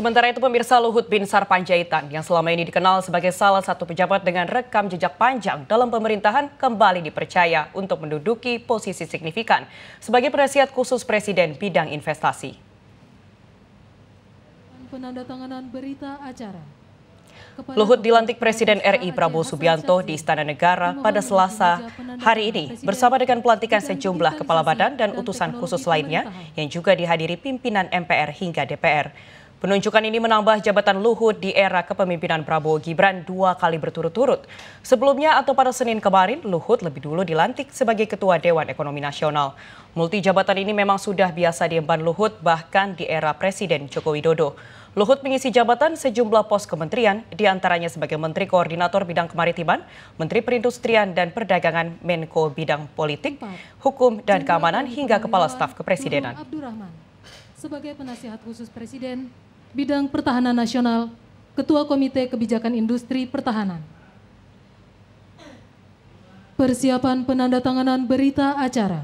Sementara itu pemirsa Luhut Bin Sarpanjaitan yang selama ini dikenal sebagai salah satu pejabat dengan rekam jejak panjang dalam pemerintahan kembali dipercaya untuk menduduki posisi signifikan sebagai penasihat khusus Presiden bidang investasi. Penandatanganan berita acara. Luhut dilantik Presiden RI Prabowo Subianto di Istana Negara pada Selasa hari ini bersama dengan pelantikan sejumlah kepala badan dan utusan khusus lainnya yang juga dihadiri pimpinan MPR hingga DPR. Penunjukan ini menambah jabatan Luhut di era kepemimpinan Prabowo Gibran dua kali berturut-turut. Sebelumnya atau pada Senin kemarin, Luhut lebih dulu dilantik sebagai Ketua Dewan Ekonomi Nasional. Multi jabatan ini memang sudah biasa diemban Luhut bahkan di era Presiden Joko Widodo. Luhut mengisi jabatan sejumlah pos kementerian, diantaranya sebagai Menteri Koordinator Bidang Kemaritiman, Menteri Perindustrian dan Perdagangan Menko Bidang Politik, Hukum dan Keamanan hingga Kepala Staf Kepresidenan. Sebagai penasihat khusus Presiden, bidang pertahanan nasional, Ketua Komite Kebijakan Industri Pertahanan. Persiapan penandatanganan berita acara.